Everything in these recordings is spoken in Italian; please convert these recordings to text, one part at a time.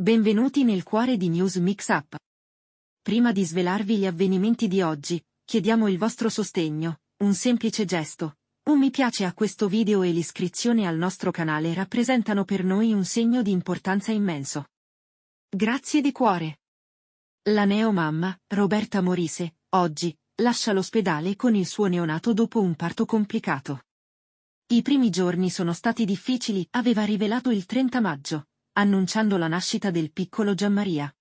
Benvenuti nel cuore di News Mix Up. Prima di svelarvi gli avvenimenti di oggi, chiediamo il vostro sostegno, un semplice gesto. Un mi piace a questo video e l'iscrizione al nostro canale rappresentano per noi un segno di importanza immenso. Grazie di cuore. La neomamma, Roberta Morise, oggi, lascia l'ospedale con il suo neonato dopo un parto complicato. I primi giorni sono stati difficili, aveva rivelato il 30 maggio, annunciando la nascita del piccolo Gianmaria.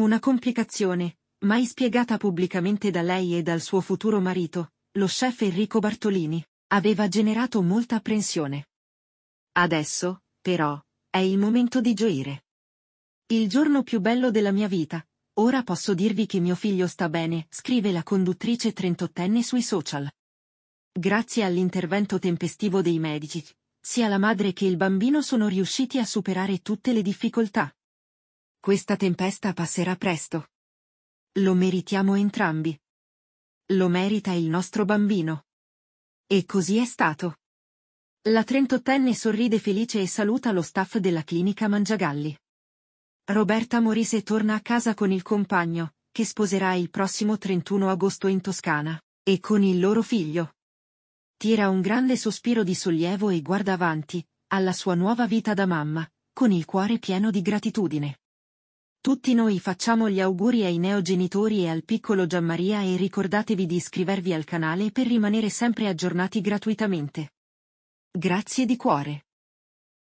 Una complicazione, mai spiegata pubblicamente da lei e dal suo futuro marito, lo chef Enrico Bartolini, aveva generato molta apprensione. Adesso, però, è il momento di gioire. Il giorno più bello della mia vita, ora posso dirvi che mio figlio sta bene, scrive la conduttrice trentottenne sui social. Grazie all'intervento tempestivo dei medici, sia la madre che il bambino sono riusciti a superare tutte le difficoltà. Questa tempesta passerà presto. Lo meritiamo entrambi. Lo merita il nostro bambino. E così è stato. La trentottenne sorride felice e saluta lo staff della clinica Mangiagalli. Roberta Morise torna a casa con il compagno, che sposerà il prossimo 31 agosto in Toscana, e con il loro figlio. Tira un grande sospiro di sollievo e guarda avanti, alla sua nuova vita da mamma, con il cuore pieno di gratitudine. Tutti noi facciamo gli auguri ai neogenitori e al piccolo Gianmaria e ricordatevi di iscrivervi al canale per rimanere sempre aggiornati gratuitamente. Grazie di cuore.